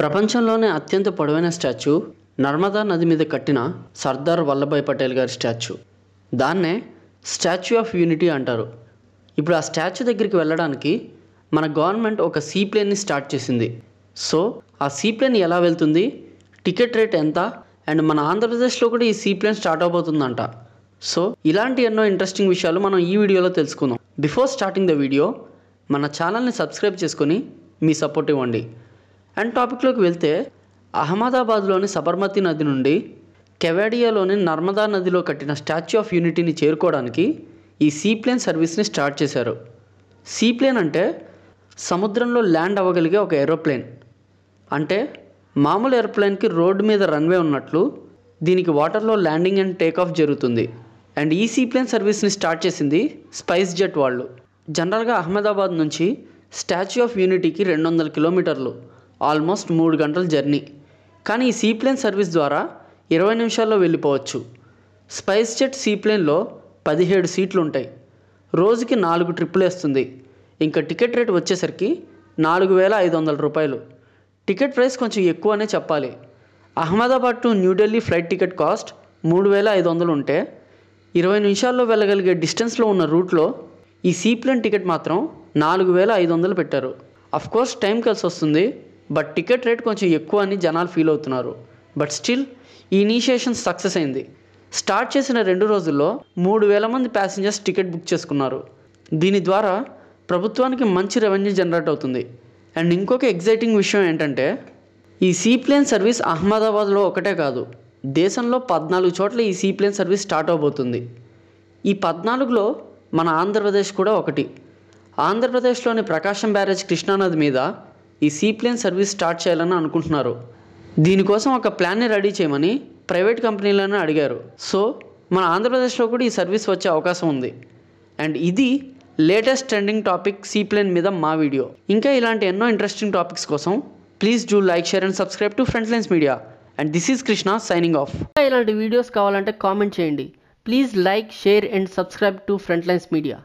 ప్రపంచంలోనే అత్యంత పొడవైన స్టాచ్యూ నర్మదా నది మీద కట్టిన సర్దార్ వల్లభాయ్ పటేల్ గారి స్టాచ్యూ దాన్నే స్టాచ్యూ ఆఫ్ యూనిటీ అంటారు ఇప్పుడు ఆ స్టాచ్యూ దగ్గరికి వెళ్ళడానికి మన గవర్నమెంట్ ఒక సీప్లేన్ని స్టార్ట్ చేసింది సో ఆ సీప్లేన్ ఎలా వెళ్తుంది టికెట్ రేట్ ఎంత అండ్ మన ఆంధ్రప్రదేశ్లో కూడా ఈ సీప్లేన్ స్టార్ట్ అవబోతుందంట సో ఇలాంటి ఎన్నో ఇంట్రెస్టింగ్ విషయాలు మనం ఈ వీడియోలో తెలుసుకుందాం బిఫోర్ స్టార్టింగ్ ద వీడియో మన ఛానల్ని సబ్స్క్రైబ్ చేసుకొని మీ సపోర్ట్ ఇవ్వండి అండ్ టాపిక్లోకి వెళ్తే అహ్మదాబాద్లోని సబర్మతి నది నుండి కెవాడియాలోని నర్మదా నదిలో కట్టిన స్టాచ్యూ ఆఫ్ యూనిటీని చేరుకోవడానికి ఈ సీప్లేన్ సర్వీస్ని స్టార్ట్ చేశారు సీప్లేన్ అంటే సముద్రంలో ల్యాండ్ అవ్వగలిగే ఒక ఏరోప్లేన్ అంటే మామూలు ఏరోప్లేన్కి రోడ్డు మీద రన్వే ఉన్నట్లు దీనికి వాటర్లో ల్యాండింగ్ అండ్ టేక్ ఆఫ్ జరుగుతుంది అండ్ ఈ సీప్లేన్ సర్వీస్ని స్టార్ట్ చేసింది స్పైస్ జెట్ వాళ్ళు జనరల్గా అహ్మదాబాద్ నుంచి స్టాచ్యూ ఆఫ్ యూనిటీకి రెండు వందల కిలోమీటర్లు ఆల్మోస్ట్ మూడు గంటల జర్నీ కానీ ఈ సీప్లేన్ సర్వీస్ ద్వారా ఇరవై నిమిషాల్లో వెళ్ళిపోవచ్చు స్పైస్ జెట్ సీప్లేన్లో పదిహేడు సీట్లు ఉంటాయి రోజుకి నాలుగు ట్రిప్పులు వేస్తుంది ఇంకా టికెట్ రేట్ వచ్చేసరికి నాలుగు వేల ఐదు వందల రూపాయలు టికెట్ ప్రైస్ కొంచెం ఎక్కువనే చెప్పాలి Ahmedabad to New Delhi flight ticket cost మూడు వేల ఐదు వందలు ఉంటే ఇరవై నిమిషాల్లో వెళ్ళగలిగే డిస్టెన్స్లో ఉన్న రూట్లో ఈ సీప్లేన్ టికెట్ మాత్రం నాలుగు వేల ఐదు వందలు పెట్టారు అఫ్కోర్స్ టైం కలిసి వస్తుంది బట్ టికెట్ రేట్ కొంచెం ఎక్కువ అని జనాలు ఫీల్ అవుతున్నారు బట్ స్టిల్ ఈ ఇనీషియేషన్ సక్సెస్ అయింది స్టార్ట్ చేసిన రెండు రోజుల్లో మూడు వేల మంది ప్యాసింజర్స్ టికెట్ బుక్ చేసుకున్నారు దీని ద్వారా ప్రభుత్వానికి మంచి రెవెన్యూ జనరేట్ అవుతుంది అండ్ ఇంకొక ఎగ్జైటింగ్ విషయం ఏంటంటే ఈ సీప్లేన్ సర్వీస్ అహ్మదాబాద్లో ఒకటే కాదు దేశంలో పద్నాలుగు చోట్ల ఈ సీప్లేన్ సర్వీస్ స్టార్ట్ అవబోతుంది ఈ పద్నాలుగులో మన ఆంధ్రప్రదేశ్ కూడా ఒకటి ఆంధ్రప్రదేశ్లోని ప్రకాశం బ్యారేజ్ కృష్ణానది మీద ఈ సీప్లేన్ సర్వీస్ స్టార్ట్ చేయాలని అనుకుంటున్నారు దీనికోసం ఒక ప్లాన్ని రెడీ చేయమని ప్రైవేట్ కంపెనీలను అడిగారు సో మన ఆంధ్రప్రదేశ్లో కూడా ఈ సర్వీస్ వచ్చే అవకాశం ఉంది అండ్ ఇది లేటెస్ట్ ట్రెండింగ్ టాపిక్ సీప్లేన్ మీద మా వీడియో ఇంకా ఇలాంటి ఎన్నో ఇంట్రెస్టింగ్ టాపిక్స్ కోసం please do like share and subscribe to Front Lines Media and this is Krishna signing off ఇలాంటి వీడియోస్ కావాలంటే కామెంట్ చేయండి please like share and subscribe to Front Lines media